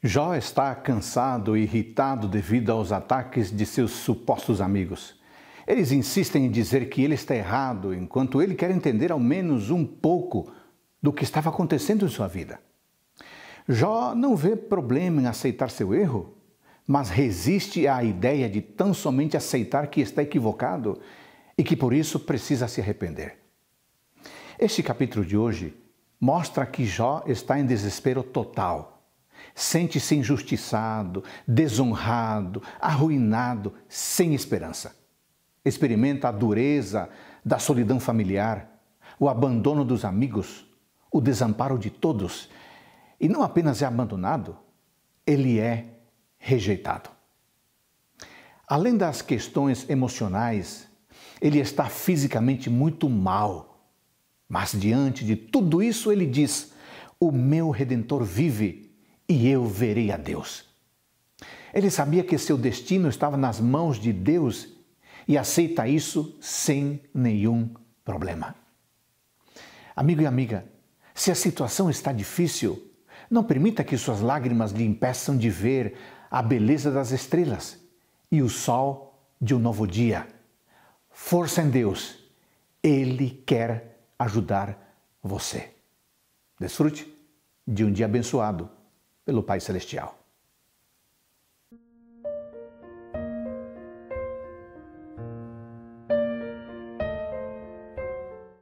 Jó está cansado e irritado devido aos ataques de seus supostos amigos. Eles insistem em dizer que ele está errado, enquanto ele quer entender ao menos um pouco do que estava acontecendo em sua vida. Jó não vê problema em aceitar seu erro, mas resiste à ideia de tão somente aceitar que está equivocado e que por isso precisa se arrepender. Este capítulo de hoje mostra que Jó está em desespero total Sente-se injustiçado, desonrado, arruinado, sem esperança. Experimenta a dureza da solidão familiar, o abandono dos amigos, o desamparo de todos. E não apenas é abandonado, ele é rejeitado. Além das questões emocionais, ele está fisicamente muito mal. Mas diante de tudo isso, ele diz: O meu redentor vive e eu verei a Deus. Ele sabia que seu destino estava nas mãos de Deus e aceita isso sem nenhum problema. Amigo e amiga, se a situação está difícil, não permita que suas lágrimas lhe impeçam de ver a beleza das estrelas e o sol de um novo dia. Força em Deus, Ele quer ajudar você. Desfrute de um dia abençoado pelo Pai Celestial.